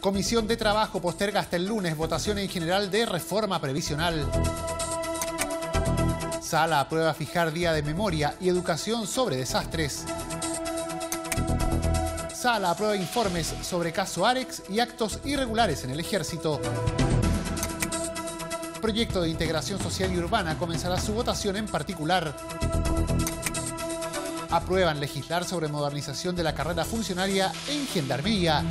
Comisión de Trabajo posterga hasta el lunes votación en general de reforma previsional. Sala aprueba fijar día de memoria y educación sobre desastres. Sala aprueba informes sobre caso Arex y actos irregulares en el ejército. Proyecto de integración social y urbana comenzará su votación en particular. Aprueban legislar sobre modernización de la carrera funcionaria en Gendarmería.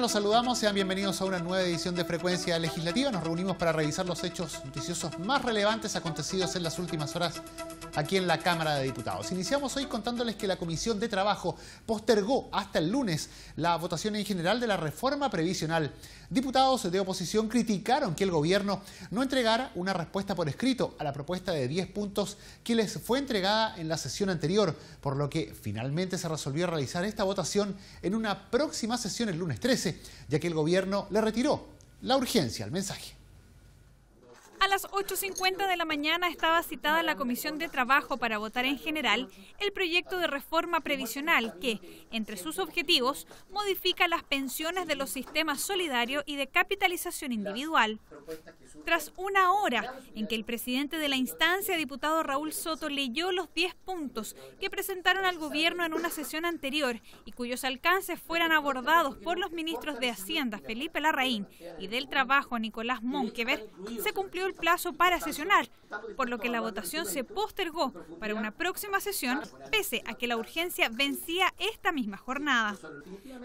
Los saludamos, sean bienvenidos a una nueva edición de Frecuencia Legislativa. Nos reunimos para revisar los hechos noticiosos más relevantes acontecidos en las últimas horas aquí en la Cámara de Diputados. Iniciamos hoy contándoles que la Comisión de Trabajo postergó hasta el lunes la votación en general de la reforma previsional. Diputados de oposición criticaron que el gobierno no entregara una respuesta por escrito a la propuesta de 10 puntos que les fue entregada en la sesión anterior, por lo que finalmente se resolvió realizar esta votación en una próxima sesión el lunes 13, ya que el gobierno le retiró la urgencia al mensaje. A las 8.50 de la mañana estaba citada la Comisión de Trabajo para votar en general el proyecto de reforma previsional que, entre sus objetivos, modifica las pensiones de los sistemas solidario y de capitalización individual. Tras una hora en que el presidente de la instancia, diputado Raúl Soto, leyó los 10 puntos que presentaron al gobierno en una sesión anterior y cuyos alcances fueran abordados por los ministros de Hacienda, Felipe Larraín, y del Trabajo, Nicolás Monquever, se cumplió plazo para sesionar, por lo que la votación se postergó para una próxima sesión, pese a que la urgencia vencía esta misma jornada.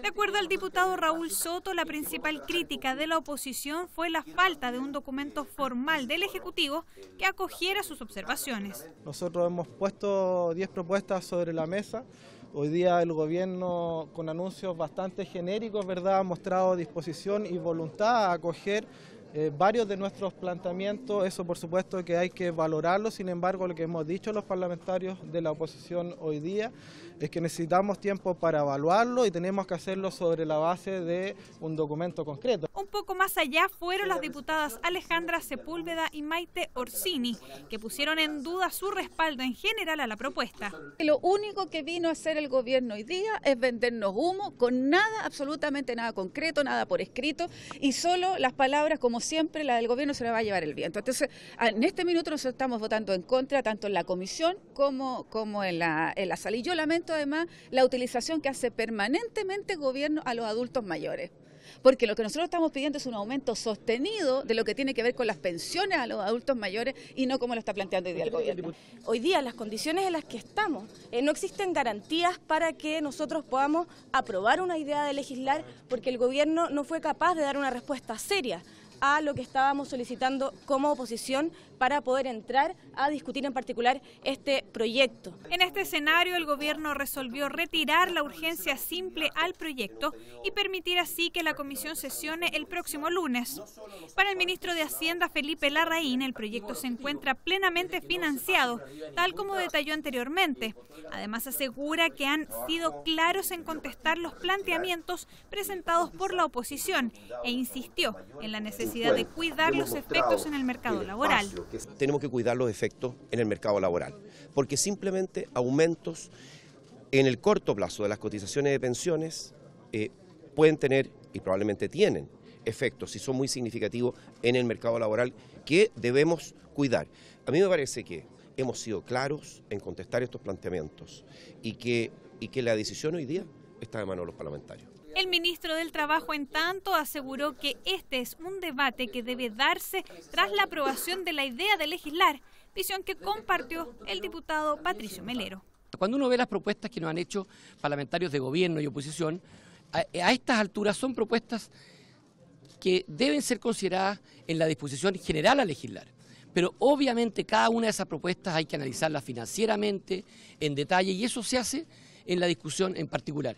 De acuerdo al diputado Raúl Soto, la principal crítica de la oposición fue la falta de un documento formal del Ejecutivo que acogiera sus observaciones. Nosotros hemos puesto 10 propuestas sobre la mesa. Hoy día el gobierno con anuncios bastante genéricos, ¿verdad?, ha mostrado disposición y voluntad a acoger eh, varios de nuestros planteamientos, eso por supuesto que hay que valorarlo, sin embargo lo que hemos dicho los parlamentarios de la oposición hoy día es que necesitamos tiempo para evaluarlo y tenemos que hacerlo sobre la base de un documento concreto. Un poco más allá fueron las diputadas Alejandra Sepúlveda y Maite Orsini, que pusieron en duda su respaldo en general a la propuesta. Lo único que vino a hacer el gobierno hoy día es vendernos humo con nada, absolutamente nada concreto, nada por escrito y solo las palabras como siempre, la del gobierno se le va a llevar el viento. Entonces, en este minuto nosotros estamos votando en contra, tanto en la comisión como, en, la, en Y yo lamento además la utilización que hace permanentemente el gobierno a los adultos mayores porque lo que nosotros estamos pidiendo es un aumento sostenido de lo que tiene que ver con las pensiones a los adultos mayores y no como lo está planteando hoy día el gobierno. Hoy día las condiciones en las que estamos, eh, no existen garantías para que nosotros podamos aprobar una idea de legislar porque el gobierno no fue capaz de dar una respuesta seria a lo que estábamos solicitando como oposición para poder entrar a discutir en particular este proyecto. En este escenario, el gobierno resolvió retirar la urgencia simple al proyecto y permitir así que la comisión sesione el próximo lunes. Para el ministro de Hacienda, Felipe Larraín, el proyecto se encuentra plenamente financiado, tal como detalló anteriormente. Además, asegura que han sido claros en contestar los planteamientos presentados por la oposición e insistió en la necesidad de cuidar los efectos en el mercado laboral. Tenemos que cuidar los efectos en el mercado laboral, porque simplemente aumentos en el corto plazo de las cotizaciones de pensiones eh, pueden tener, y probablemente tienen, efectos, y son muy significativos en el mercado laboral, que debemos cuidar. A mí me parece que hemos sido claros en contestar estos planteamientos y que, y que la decisión hoy día está de manos de los parlamentarios. El ministro del Trabajo, en tanto, aseguró que este es un debate que debe darse tras la aprobación de la idea de legislar, visión que compartió el diputado Patricio Melero. Cuando uno ve las propuestas que nos han hecho parlamentarios de gobierno y oposición, a, estas alturas son propuestas que deben ser consideradas en la disposición general a legislar pero obviamente cada una de esas propuestas hay que analizarlas financieramente, en detalle, y eso se hace en la discusión en particular.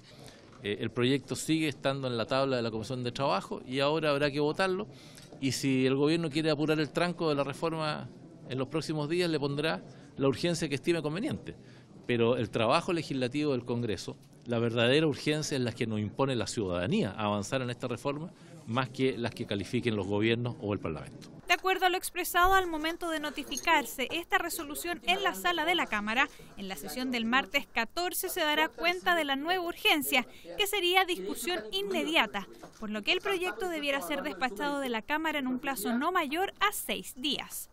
Eh, el proyecto sigue estando en la tabla de la Comisión de Trabajo y ahora habrá que votarlo. Y si el gobierno quiere apurar el tranco de la reforma en los próximos días, le pondrá la urgencia que estime conveniente. Pero el trabajo legislativo del Congreso, la verdadera urgencia es la que nos impone la ciudadanía a avanzar en esta reforma, más que las que califiquen los gobiernos o el Parlamento acuerdo a lo expresado al momento de notificarse esta resolución en la sala de la Cámara, en la sesión del martes 14 se dará cuenta de la nueva urgencia, que sería discusión inmediata, por lo que el proyecto debiera ser despachado de la Cámara en un plazo no mayor a seis días.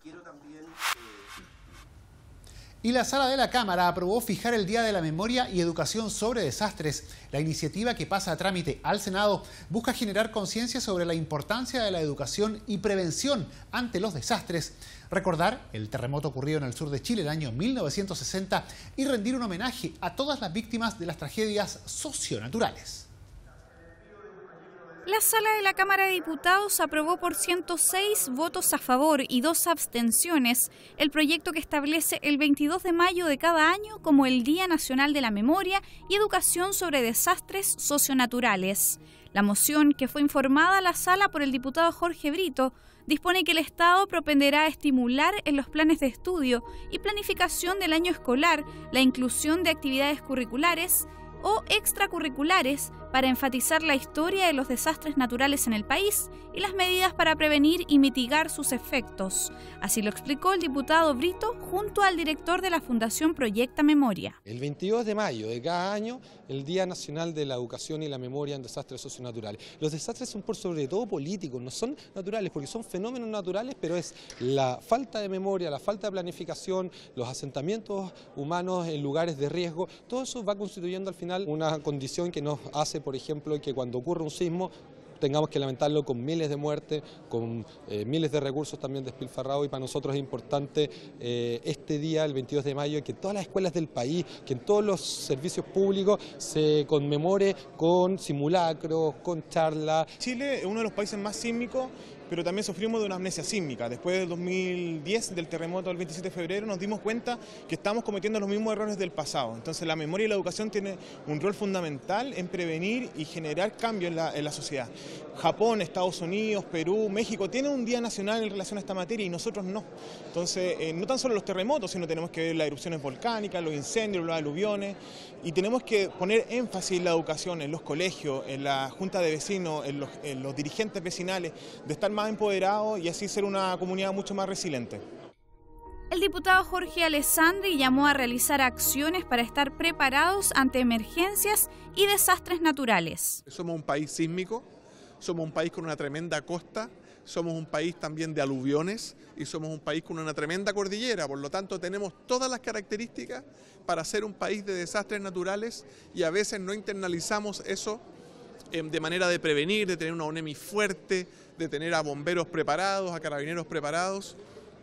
Y la sala de la Cámara aprobó fijar el Día de la Memoria y Educación sobre Desastres. La iniciativa que pasa a trámite al Senado busca generar conciencia sobre la importancia de la educación y prevención ante los desastres, recordar el terremoto ocurrido en el sur de Chile el año 1960 y rendir un homenaje a todas las víctimas de las tragedias socionaturales. La sala de la Cámara de Diputados aprobó por 106 votos a favor y dos abstenciones el proyecto que establece el 22 de mayo de cada año como el Día Nacional de la Memoria y Educación sobre Desastres Socionaturales. La moción, que fue informada a la sala por el diputado Jorge Brito, dispone que el Estado propenderá a estimular en los planes de estudio y planificación del año escolar la inclusión de actividades curriculares o extracurriculares para enfatizar la historia de los desastres naturales en el país y las medidas para prevenir y mitigar sus efectos. Así lo explicó el diputado Brito junto al director de la Fundación Proyecta Memoria. El 22 de mayo de cada año el Día Nacional de la Educación y la Memoria en Desastres Socionaturales. Los desastres son por sobre todo políticos, no son naturales, porque son fenómenos naturales, pero es la falta de memoria, la falta de planificación, los asentamientos humanos en lugares de riesgo, todo eso va constituyendo al final una condición que nos hace, por ejemplo, que cuando ocurre un sismo tengamos que lamentarlo con miles de muertes, con eh, miles de recursos también despilfarrados y para nosotros es importante eh, este día, el 22 de mayo, que todas las escuelas del país, que en todos los servicios públicos se conmemore con simulacros, con charlas. Chile es uno de los países más sísmicos pero también sufrimos de una amnesia sísmica. Después del 2010, del terremoto del 27 de febrero, nos dimos cuenta que estamos cometiendo los mismos errores del pasado. Entonces la memoria y la educación tienen un rol fundamental en prevenir y generar cambio en la, sociedad. Japón, Estados Unidos, Perú, México tienen un día nacional en relación a esta materia y nosotros no. Entonces, eh, no tan solo los terremotos, sino tenemos que ver las erupciones volcánicas, los incendios, los aluviones y tenemos que poner énfasis en la educación, en los colegios, en la junta de vecinos, en los, dirigentes vecinales, de estar más empoderados y así ser una comunidad mucho más resiliente. El diputado Jorge Alessandri llamó a realizar acciones para estar preparados ante emergencias y desastres naturales. Somos un país sísmico, somos un país con una tremenda costa, somos un país también de aluviones y somos un país con una tremenda cordillera, por lo tanto tenemos todas las características para ser un país de desastres naturales y a veces no internalizamos eso em, de manera de prevenir, de tener una ONEMI fuerte, de tener a bomberos preparados, a carabineros preparados.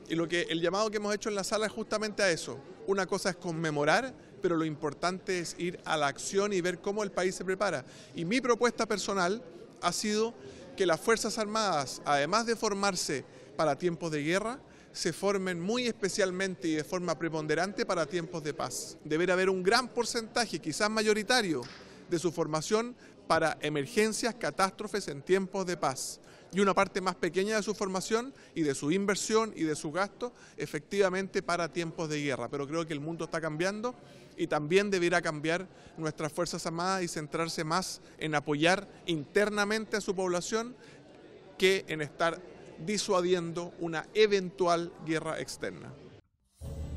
Y lo que, el llamado que hemos hecho en la sala es justamente a eso. Una cosa es conmemorar, pero lo importante es ir a la acción y ver cómo el país se prepara. Y mi propuesta personal ha sido que las Fuerzas Armadas, además de formarse para tiempos de guerra, se formen muy especialmente y de forma preponderante para tiempos de paz. Deberá haber un gran porcentaje, quizás mayoritario, de su formación para emergencias, catástrofes en tiempos de paz y una parte más pequeña de su formación y de su inversión y de su gasto efectivamente para tiempos de guerra. Pero creo que el mundo está cambiando y también deberá cambiar nuestras Fuerzas Armadas y centrarse más en apoyar internamente a su población que en estar disuadiendo una eventual guerra externa.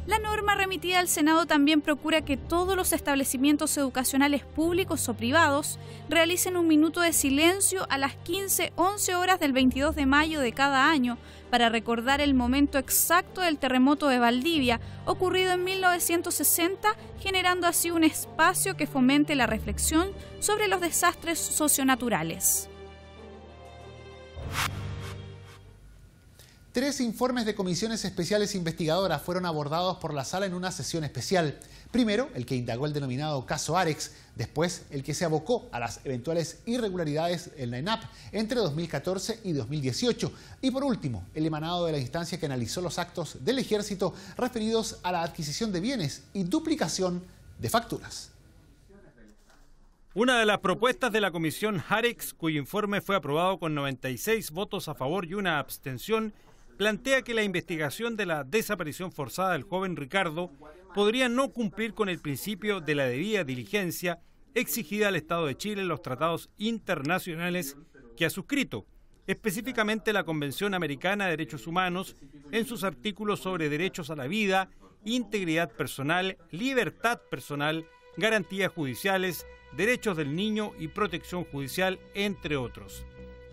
La norma remitida al Senado también procura que todos los establecimientos educacionales públicos o privados realicen un minuto de silencio a las 15-11 horas del 22 de mayo de cada año para recordar el momento exacto del terremoto de Valdivia ocurrido en 1960, generando así un espacio que fomente la reflexión sobre los desastres socionaturales. Tres informes de comisiones especiales investigadoras fueron abordados por la sala en una sesión especial. Primero, el que indagó el denominado caso Arex, después el que se abocó a las eventuales irregularidades en la ENAP entre 2014 y 2018 y por último, el emanado de la instancia que analizó los actos del ejército referidos a la adquisición de bienes y duplicación de facturas. Una de las propuestas de la comisión Arex, cuyo informe fue aprobado con 96 votos a favor y una abstención, plantea que la investigación de la desaparición forzada del joven Ricardo podría no cumplir con el principio de la debida diligencia exigida al Estado de Chile en los tratados internacionales que ha suscrito, específicamente la Convención Americana de Derechos Humanos en sus artículos sobre derechos a la vida, integridad personal, libertad personal, garantías judiciales, derechos del niño y protección judicial, entre otros.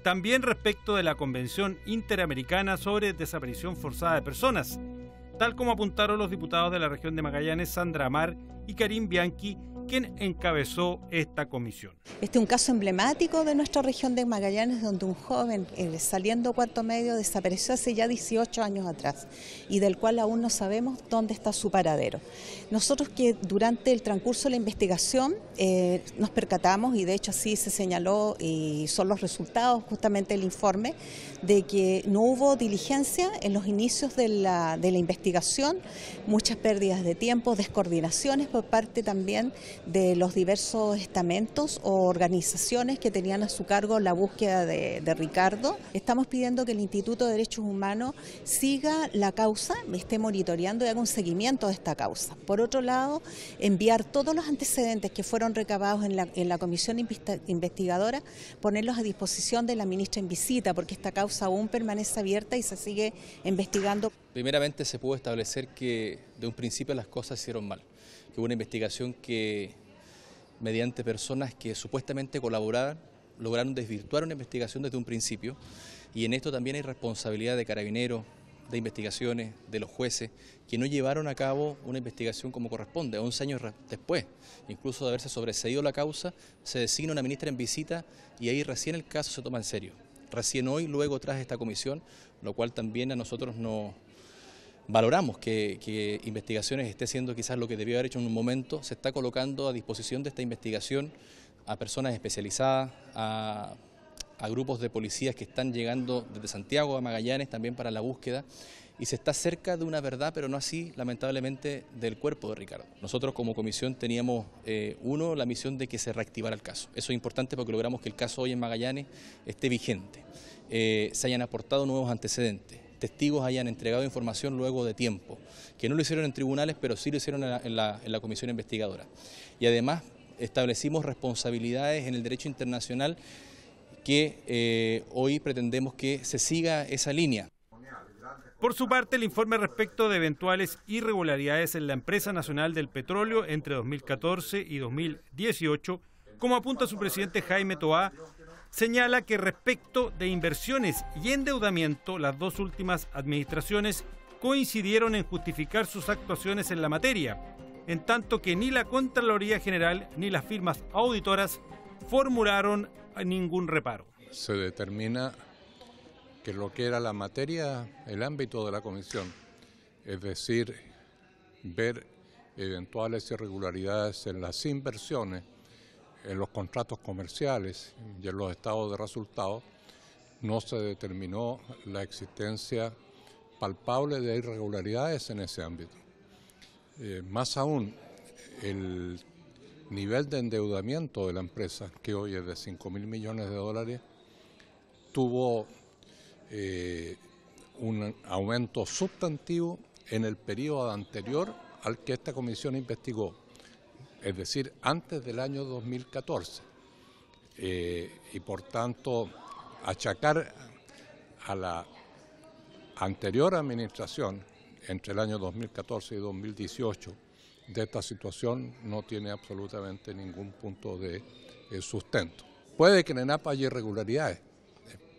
También respecto de la Convención Interamericana sobre Desaparición Forzada de Personas, tal como apuntaron los diputados de la región de Magallanes, Sandra Amar y Karim Bianchi, ¿Quién encabezó esta comisión. Este es un caso emblemático de nuestra región de Magallanes, donde un joven eh, saliendo cuarto medio desapareció hace ya 18 años atrás y del cual aún no sabemos dónde está su paradero. Nosotros que durante el transcurso de la investigación eh, nos percatamos, y de hecho así se señaló y son los resultados justamente el informe, de que no hubo diligencia en los inicios de la, de la investigación, muchas pérdidas de tiempo, descoordinaciones por parte también de los diversos estamentos o organizaciones que tenían a su cargo la búsqueda de, Ricardo. Estamos pidiendo que el Instituto de Derechos Humanos siga la causa, esté monitoreando y haga un seguimiento de esta causa. Por otro lado, enviar todos los antecedentes que fueron recabados en la, en la comisión investigadora, ponerlos a disposición de la ministra en visita, porque esta causa aún permanece abierta y se sigue investigando. Primeramente se pudo establecer que de un principio las cosas hicieron mal que una investigación que mediante personas que supuestamente colaboraban lograron desvirtuar una investigación desde un principio y en esto también hay responsabilidad de carabineros, de investigaciones, de los jueces, que no llevaron a cabo una investigación como corresponde, Once años después, incluso de haberse sobreseído la causa, se designa una ministra en visita y ahí recién el caso se toma en serio. Recién hoy, luego, tras esta comisión, lo cual también a nosotros nos, valoramos que, investigaciones esté siendo quizás lo que debió haber hecho en un momento, se está colocando a disposición de esta investigación a personas especializadas, a, grupos de policías que están llegando desde Santiago a Magallanes también para la búsqueda y se está cerca de una verdad, pero no así, lamentablemente, del cuerpo de Ricardo. Nosotros como comisión teníamos, eh, uno, la misión de que se reactivara el caso. Eso es importante porque logramos que el caso hoy en Magallanes esté vigente, eh, se hayan aportado nuevos antecedentes, testigos hayan entregado información luego de tiempo, que no lo hicieron en tribunales, pero sí lo hicieron en la, comisión investigadora. Y además establecimos responsabilidades en el derecho internacional que eh, hoy pretendemos que se siga esa línea. Por su parte, el informe respecto de eventuales irregularidades en la empresa nacional del petróleo entre 2014 y 2018, como apunta su presidente Jaime Toá, señala que respecto de inversiones y endeudamiento, las dos últimas administraciones coincidieron en justificar sus actuaciones en la materia, en tanto que ni la Contraloría General ni las firmas auditoras formularon ningún reparo. Se determina que lo que era la materia, el ámbito de la comisión, es decir, ver eventuales irregularidades en las inversiones en los contratos comerciales y en los estados de resultados no se determinó la existencia palpable de irregularidades en ese ámbito. Eh, más aún, el nivel de endeudamiento de la empresa, que hoy es de 5.000 mil millones de dólares, tuvo eh, un aumento sustantivo en el periodo anterior al que esta comisión investigó, es decir, antes del año 2014. Eh, y por tanto, achacar a la anterior administración entre el año 2014 y 2018 de esta situación no tiene absolutamente ningún punto de eh, sustento. Puede que en el NAPA haya irregularidades,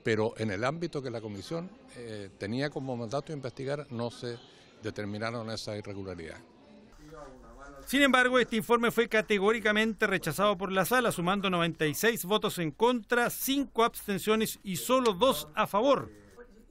pero en el ámbito que la Comisión eh, tenía como mandato investigar no se determinaron esas irregularidades. Sin embargo, este informe fue categóricamente rechazado por la sala, sumando 96 votos en contra, 5 abstenciones y solo 2 a favor.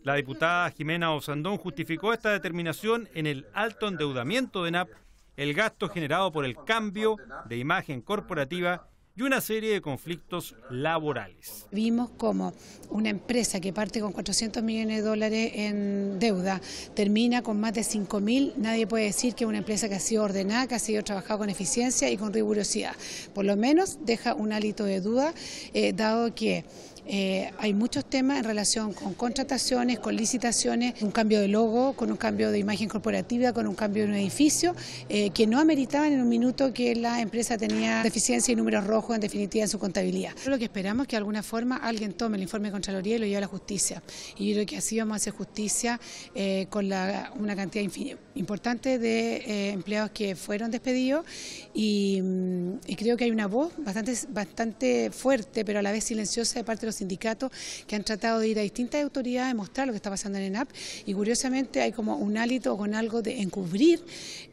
La diputada Jimena Osandón justificó esta determinación en el alto endeudamiento de NAP, el gasto generado por el cambio de imagen corporativa y una serie de conflictos laborales. Vimos como una empresa que parte con 400 millones de dólares en deuda termina con más de 5 mil, nadie puede decir que es una empresa que ha sido ordenada, que ha sido trabajada con eficiencia y con rigurosidad. Por lo menos deja un hálito de duda, eh, dado que eh, hay muchos temas en relación con contrataciones, con licitaciones, un cambio de logo, con un cambio de imagen corporativa, con un cambio de un edificio, eh, que no ameritaban en un minuto que la empresa tenía deficiencia y números rojos en definitiva en su contabilidad. Lo que esperamos es que de alguna forma alguien tome el informe de Contraloría y lo lleve a la justicia. Y yo creo que así vamos a hacer justicia eh, con una cantidad importante de empleados que fueron despedidos mm, y, creo que hay una voz bastante, bastante fuerte, pero a la vez silenciosa de parte de los sindicatos que han tratado de ir a distintas autoridades a mostrar lo que está pasando en ENAP y curiosamente hay como un hálito con algo de encubrir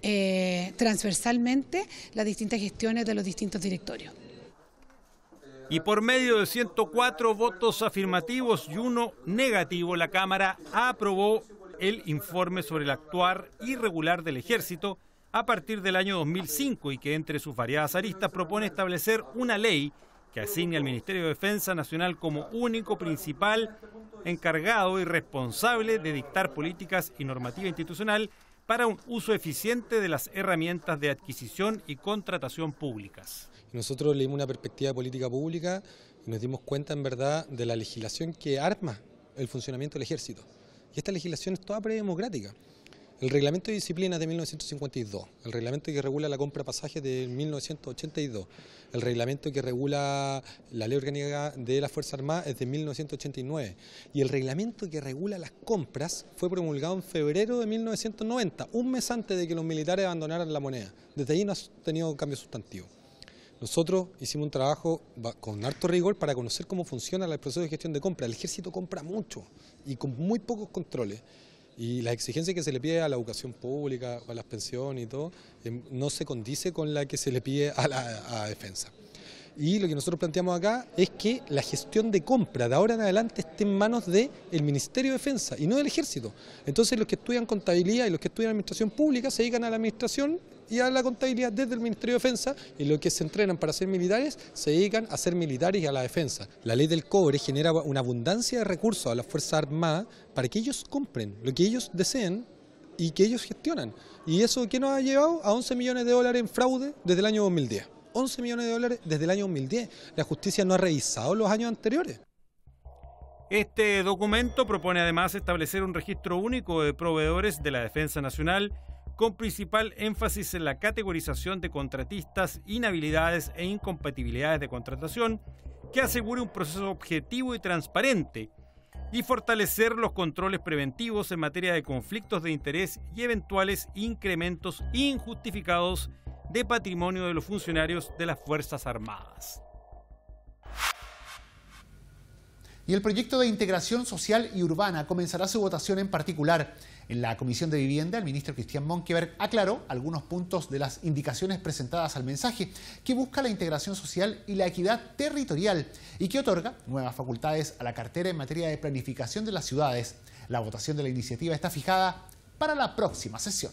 eh, transversalmente las distintas gestiones de los distintos directorios y por medio de 104 votos afirmativos y uno negativo, la Cámara aprobó el informe sobre el actuar irregular del ejército a partir del año 2005 y que entre sus variadas aristas propone establecer una ley que asigne al Ministerio de Defensa Nacional como único principal encargado y responsable de dictar políticas y normativa institucional para un uso eficiente de las herramientas de adquisición y contratación públicas. Nosotros leímos una perspectiva de política pública y nos dimos cuenta en verdad de la legislación que arma el funcionamiento del ejército. Y esta legislación es toda predemocrática. El reglamento de disciplina de 1952, el reglamento que regula la compra de pasajes de 1982, el reglamento que regula la ley orgánica de las Fuerzas Armadas es de 1989 y el reglamento que regula las compras fue promulgado en febrero de 1990, un mes antes de que los militares abandonaran la moneda. Desde ahí no ha tenido cambio sustantivo. Nosotros hicimos un trabajo con harto rigor para conocer cómo funciona el proceso de gestión de compra. El ejército compra mucho y con muy pocos controles. Y la exigencia que se le pide a la educación pública, a las pensiones y todo, em, no se condice con la que se le pide a la defensa y lo que nosotros planteamos acá es que la gestión de compra de ahora en adelante esté en manos del Ministerio de Defensa y no del Ejército. Entonces los que estudian contabilidad y los que estudian administración pública se dedican a la administración y a la contabilidad desde el Ministerio de Defensa y los que se entrenan para ser militares se dedican a ser militares y a la defensa. La ley del cobre genera una abundancia de recursos a las Fuerzas Armadas para que ellos compren lo que ellos deseen y que ellos gestionan. ¿Y eso que nos ha llevado? A 11 millones de dólares en fraude desde el año 2010. 11 millones de dólares desde el año 2010. La justicia no ha revisado los años anteriores. Este documento propone además establecer un registro único de proveedores de la Defensa Nacional con principal énfasis en la categorización de contratistas, inhabilidades e incompatibilidades de contratación que asegure un proceso objetivo y transparente y fortalecer los controles preventivos en materia de conflictos de interés y eventuales incrementos injustificados de patrimonio de los funcionarios de las Fuerzas Armadas. Y el proyecto de integración social y urbana comenzará su votación en particular. En la Comisión de Vivienda, el ministro Cristian Monkeberg aclaró algunos puntos de las indicaciones presentadas al mensaje, que busca la integración social y la equidad territorial y que otorga nuevas facultades a la cartera en materia de planificación de las ciudades. La votación de la iniciativa está fijada para la próxima sesión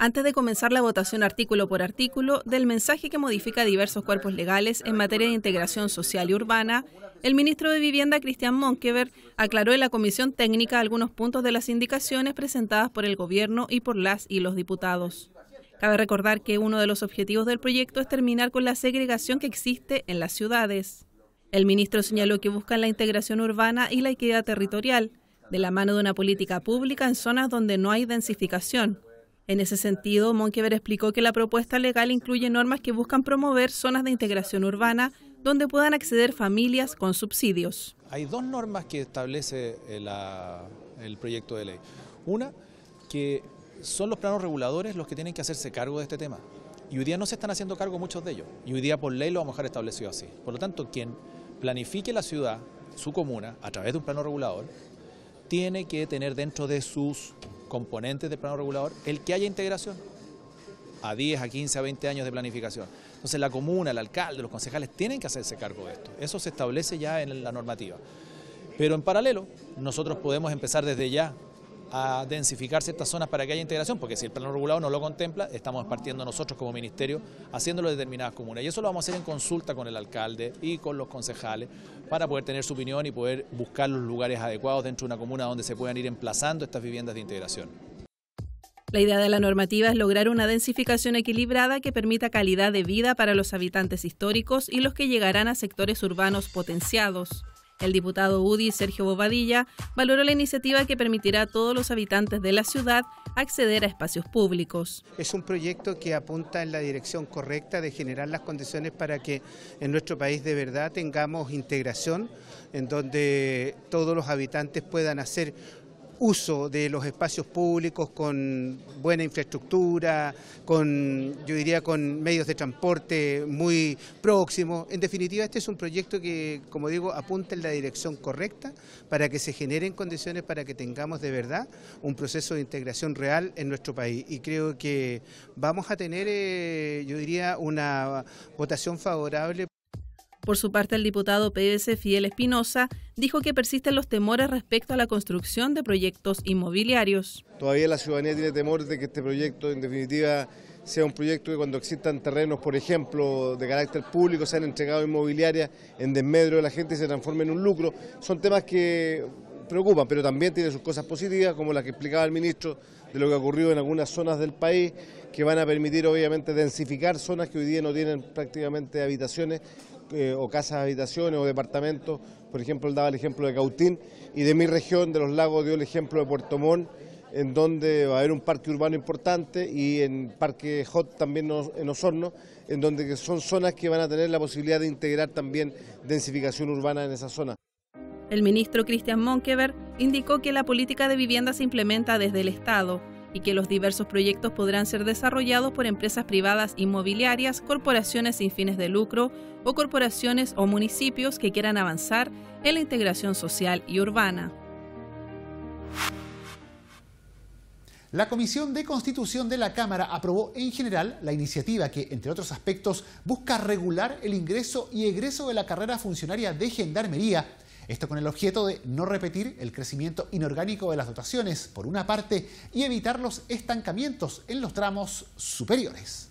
antes de comenzar la votación artículo por artículo del mensaje que modifica diversos cuerpos legales en materia de integración social y urbana, el ministro de Vivienda, Cristian Monkever, aclaró en la comisión técnica algunos puntos de las indicaciones presentadas por el gobierno y por las y los diputados. Cabe recordar que uno de los objetivos del proyecto es terminar con la segregación que existe en las ciudades. El ministro señaló que buscan la integración urbana y la equidad territorial, de la mano de una política pública en zonas donde no hay densificación, en ese sentido, Monkever explicó que la propuesta legal incluye normas que buscan promover zonas de integración urbana donde puedan acceder familias con subsidios. Hay dos normas que establece eh, el proyecto de ley. Una, que son los planos reguladores los que tienen que hacerse cargo de este tema. Y hoy día no se están haciendo cargo muchos de ellos. Y hoy día por ley lo vamos a dejar establecido así. Por lo tanto, quien planifique la ciudad, su comuna, a través de un plano regulador, tiene que tener dentro de sus componentes del plano regulador el que haya integración a 10, a 15, a 20 años de planificación. Entonces la comuna, el alcalde, los concejales tienen que hacerse cargo de esto. Eso se establece ya en la normativa. Pero en paralelo, nosotros podemos empezar desde ya a densificar ciertas zonas para que haya integración, porque si el plano regulado no lo contempla, estamos partiendo nosotros como ministerio haciéndolo en determinadas comunas. Y eso lo vamos a hacer en consulta con el alcalde y con los concejales para poder tener su opinión y poder buscar los lugares adecuados dentro de una comuna donde se puedan ir emplazando estas viviendas de integración. La idea de la normativa es lograr una densificación equilibrada que permita calidad de vida para los habitantes históricos y los que llegarán a sectores urbanos potenciados. El diputado UDI Sergio Bobadilla valoró la iniciativa que permitirá a todos los habitantes de la ciudad acceder a espacios públicos. Es un proyecto que apunta en la dirección correcta de generar las condiciones para que en nuestro país de verdad tengamos integración, en donde todos los habitantes puedan hacer uso de los espacios públicos con buena infraestructura, con, yo diría, con medios de transporte muy próximos. En definitiva, este es un proyecto que, como digo, apunta en la dirección correcta para que se generen condiciones para que tengamos de verdad un proceso de integración real en nuestro país. Y creo que vamos a tener, eh, yo diría, una votación favorable. Por su parte, el diputado PS Fidel Espinosa dijo que persisten los temores respecto a la construcción de proyectos inmobiliarios. Todavía la ciudadanía tiene temor de que este proyecto, en definitiva, sea un proyecto que cuando existan terrenos, por ejemplo, de carácter público, sean entregados inmobiliarias en desmedro de la gente y se transformen en un lucro. Son temas que preocupan, pero también tiene sus cosas positivas, como las que explicaba el ministro de lo que ha ocurrido en algunas zonas del país, que van a permitir obviamente densificar zonas que hoy día no tienen prácticamente habitaciones eh, o casas, habitaciones o departamentos. Por ejemplo, él daba el ejemplo de Cautín y de mi región, de los lagos, dio el ejemplo de Puerto Montt, en donde va a haber un parque urbano importante y en Parque Hot también en Osorno, en donde son zonas que van a tener la posibilidad de integrar también densificación urbana en esa zona. El ministro Cristian Monkever indicó que la política de vivienda se implementa desde el Estado y que los diversos proyectos podrán ser desarrollados por empresas privadas inmobiliarias, corporaciones sin fines de lucro o corporaciones o municipios que quieran avanzar en la integración social y urbana. La Comisión de Constitución de la Cámara aprobó en general la iniciativa que, entre otros aspectos, busca regular el ingreso y egreso de la carrera funcionaria de Gendarmería esto con el objeto de no repetir el crecimiento inorgánico de las dotaciones, por una parte, y evitar los estancamientos en los tramos superiores.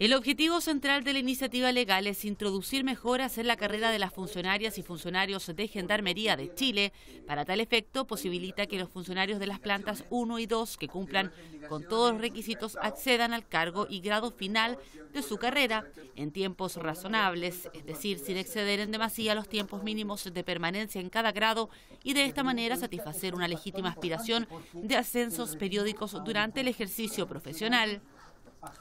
El objetivo central de la iniciativa legal es introducir mejoras en la carrera de las funcionarias y funcionarios de Gendarmería de Chile. Para tal efecto, posibilita que los funcionarios de las plantas 1 y 2 que cumplan con todos los requisitos accedan al cargo y grado final de su carrera en tiempos razonables, es decir, sin exceder en demasía los tiempos mínimos de permanencia en cada grado y de esta manera satisfacer una legítima aspiración de ascensos periódicos durante el ejercicio profesional.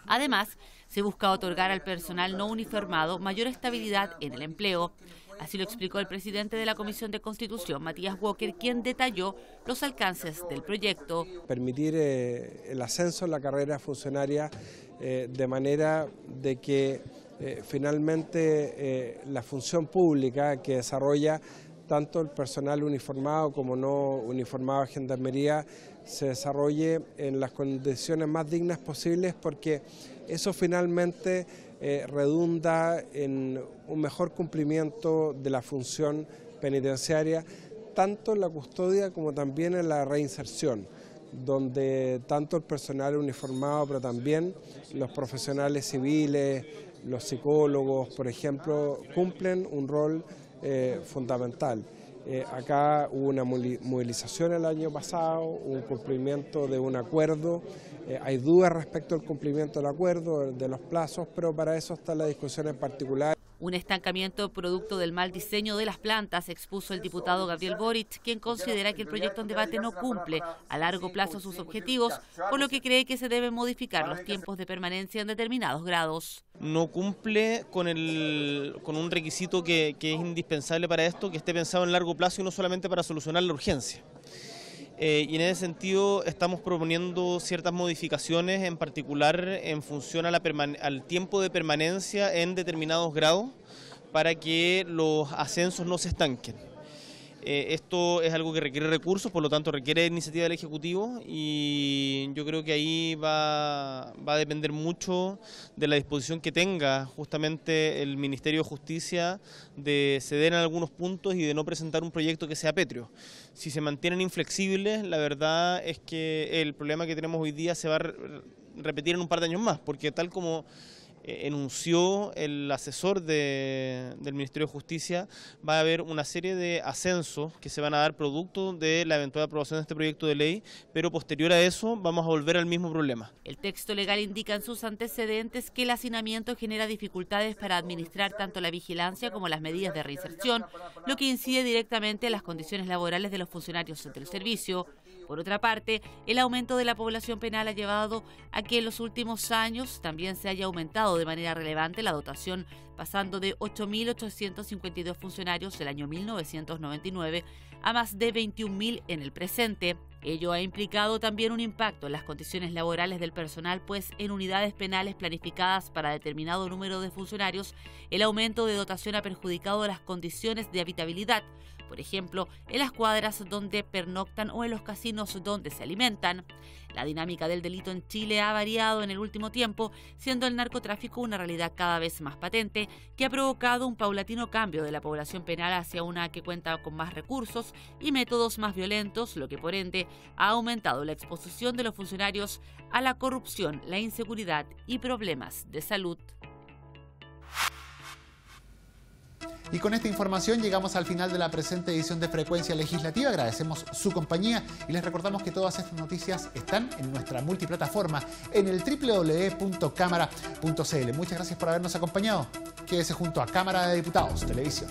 Además, se busca otorgar al personal no uniformado mayor estabilidad en el empleo. Así lo explicó el presidente de la Comisión de Constitución, Matías Walker, quien detalló los alcances del proyecto. Permitir eh, el ascenso en la carrera funcionaria eh, de manera de que eh, finalmente la función pública que desarrolla tanto el personal uniformado como no uniformado de Gendarmería se desarrolle en las condiciones más dignas posibles porque eso finalmente eh, redunda en un mejor cumplimiento de la función penitenciaria, tanto en la custodia como también en la reinserción donde tanto el personal uniformado, pero también los profesionales civiles, los psicólogos, por ejemplo, cumplen un rol eh, fundamental. Eh, acá hubo una movilización el año pasado, un cumplimiento de un acuerdo. Eh, hay dudas respecto al cumplimiento del acuerdo, de los plazos, pero para eso está la discusión en particular. Un estancamiento producto del mal diseño de las plantas, expuso el diputado Gabriel Boric, quien considera que el proyecto en debate no cumple a largo plazo sus objetivos, por lo que cree que se deben modificar los tiempos de permanencia en determinados grados. No cumple con, el, con un requisito que, que es indispensable para esto, que esté pensado en largo plazo y no solamente para solucionar la urgencia. Eh, y en ese sentido estamos proponiendo ciertas modificaciones, en particular en función al tiempo de permanencia en determinados grados, para que los ascensos no se estanquen. Eh, esto es algo que requiere recursos, por lo tanto requiere iniciativa del Ejecutivo y yo creo que ahí va, va a depender mucho de la disposición que tenga justamente el Ministerio de Justicia de ceder en algunos puntos y de no presentar un proyecto que sea petrio. Si se mantienen inflexibles, la verdad es que el problema que tenemos hoy día se va a repetir en un par de años más, porque tal como eh, enunció el asesor del Ministerio de Justicia, va a haber una serie de ascensos que se van a dar producto de la eventual aprobación de este proyecto de ley, pero posterior a eso vamos a volver al mismo problema. El texto legal indica en sus antecedentes que el hacinamiento genera dificultades para administrar tanto la vigilancia como las medidas de reinserción, lo que incide directamente en las condiciones laborales de los funcionarios del servicio. Por otra parte, el aumento de la población penal ha llevado a que en los últimos años también se haya aumentado de manera relevante la dotación, pasando de 8.852 funcionarios el año 1999 a más de 21.000 en el presente. Ello ha implicado también un impacto en las condiciones laborales del personal, pues en unidades penales planificadas para determinado número de funcionarios, el aumento de dotación ha perjudicado las condiciones de habitabilidad, por ejemplo, en las cuadras donde pernoctan o en los casinos donde se alimentan. La dinámica del delito en Chile ha variado en el último tiempo, siendo el narcotráfico una realidad cada vez más patente, que ha provocado un paulatino cambio de la población penal hacia una que cuenta con más recursos y métodos más violentos, lo que por ende ha aumentado la exposición de los funcionarios a la corrupción, la inseguridad y problemas de salud. Y con esta información llegamos al final de la presente edición de Frecuencia Legislativa. Agradecemos su compañía y les recordamos que todas estas noticias están en nuestra multiplataforma en el www.cámara.cl. Muchas gracias por habernos acompañado. Quédese junto a Cámara de Diputados Televisión.